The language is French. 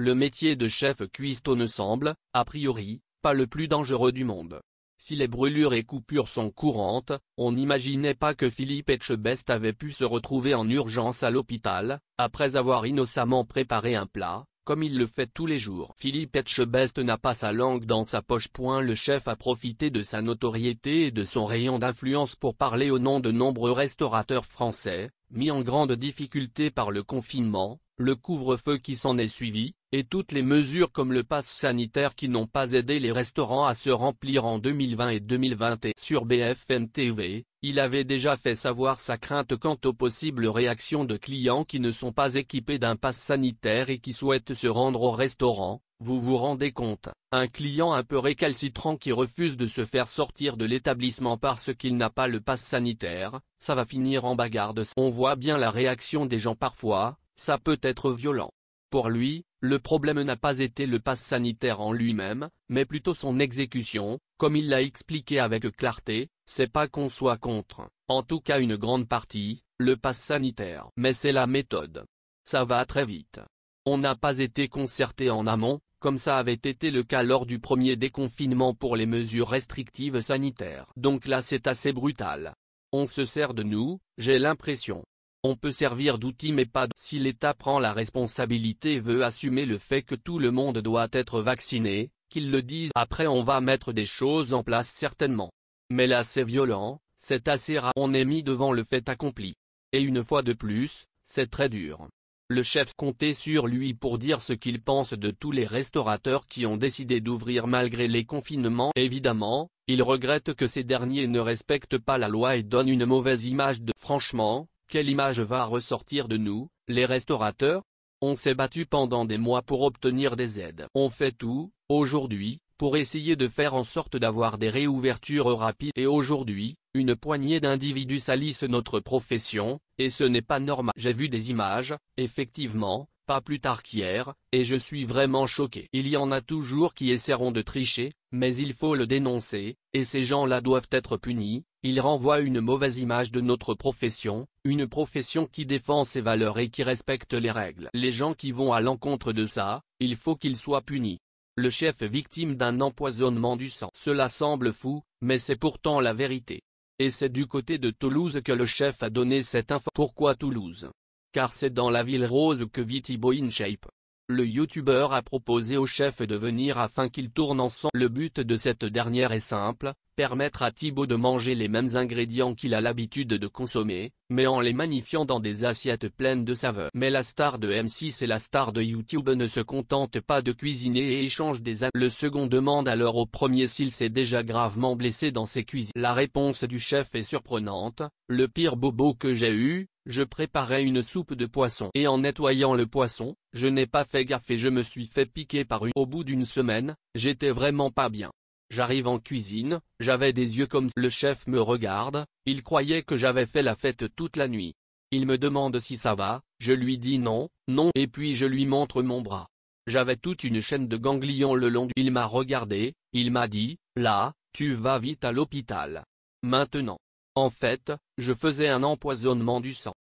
Le métier de chef cuistot ne semble, a priori, pas le plus dangereux du monde. Si les brûlures et coupures sont courantes, on n'imaginait pas que Philippe Etchebest avait pu se retrouver en urgence à l'hôpital, après avoir innocemment préparé un plat, comme il le fait tous les jours. Philippe Etchebest n'a pas sa langue dans sa poche. Point le chef a profité de sa notoriété et de son rayon d'influence pour parler au nom de nombreux restaurateurs français, mis en grande difficulté par le confinement, le couvre-feu qui s'en est suivi, et toutes les mesures comme le pass sanitaire qui n'ont pas aidé les restaurants à se remplir en 2020 et 2020 et sur BFM TV, il avait déjà fait savoir sa crainte quant aux possibles réactions de clients qui ne sont pas équipés d'un pass sanitaire et qui souhaitent se rendre au restaurant, vous vous rendez compte, un client un peu récalcitrant qui refuse de se faire sortir de l'établissement parce qu'il n'a pas le pass sanitaire, ça va finir en bagarre de On voit bien la réaction des gens parfois, ça peut être violent. Pour lui, le problème n'a pas été le pass sanitaire en lui-même, mais plutôt son exécution, comme il l'a expliqué avec clarté, c'est pas qu'on soit contre, en tout cas une grande partie, le pass sanitaire. Mais c'est la méthode. Ça va très vite. On n'a pas été concerté en amont, comme ça avait été le cas lors du premier déconfinement pour les mesures restrictives sanitaires. Donc là c'est assez brutal. On se sert de nous, j'ai l'impression. On peut servir d'outil mais pas si l'État prend la responsabilité et veut assumer le fait que tout le monde doit être vacciné, qu'il le dise. Après on va mettre des choses en place certainement. Mais là c'est violent, c'est assez rare. On est mis devant le fait accompli. Et une fois de plus, c'est très dur. Le chef comptait sur lui pour dire ce qu'il pense de tous les restaurateurs qui ont décidé d'ouvrir malgré les confinements. Évidemment, il regrette que ces derniers ne respectent pas la loi et donnent une mauvaise image de « franchement, quelle image va ressortir de nous, les restaurateurs On s'est battu pendant des mois pour obtenir des aides. On fait tout, aujourd'hui, pour essayer de faire en sorte d'avoir des réouvertures rapides. Et aujourd'hui, une poignée d'individus salissent notre profession, et ce n'est pas normal. J'ai vu des images, effectivement, pas plus tard qu'hier, et je suis vraiment choqué. Il y en a toujours qui essaieront de tricher, mais il faut le dénoncer, et ces gens-là doivent être punis, ils renvoient une mauvaise image de notre profession, une profession qui défend ses valeurs et qui respecte les règles. Les gens qui vont à l'encontre de ça, il faut qu'ils soient punis. Le chef est victime d'un empoisonnement du sang. Cela semble fou, mais c'est pourtant la vérité. Et c'est du côté de Toulouse que le chef a donné cette info. Pourquoi Toulouse car c'est dans la ville rose que vit Thibaut InShape. Le youtubeur a proposé au chef de venir afin qu'ils tournent ensemble. Le but de cette dernière est simple, permettre à Thibaut de manger les mêmes ingrédients qu'il a l'habitude de consommer, mais en les magnifiant dans des assiettes pleines de saveurs. Mais la star de M6 et la star de YouTube ne se contentent pas de cuisiner et échangent des Le second demande alors au premier s'il s'est déjà gravement blessé dans ses cuisines. La réponse du chef est surprenante, le pire bobo que j'ai eu, je préparais une soupe de poisson et en nettoyant le poisson, je n'ai pas fait gaffe et je me suis fait piquer par une. Au bout d'une semaine, j'étais vraiment pas bien. J'arrive en cuisine, j'avais des yeux comme le chef me regarde, il croyait que j'avais fait la fête toute la nuit. Il me demande si ça va, je lui dis non, non et puis je lui montre mon bras. J'avais toute une chaîne de ganglions le long du... Il m'a regardé, il m'a dit, là, tu vas vite à l'hôpital. Maintenant. En fait, je faisais un empoisonnement du sang.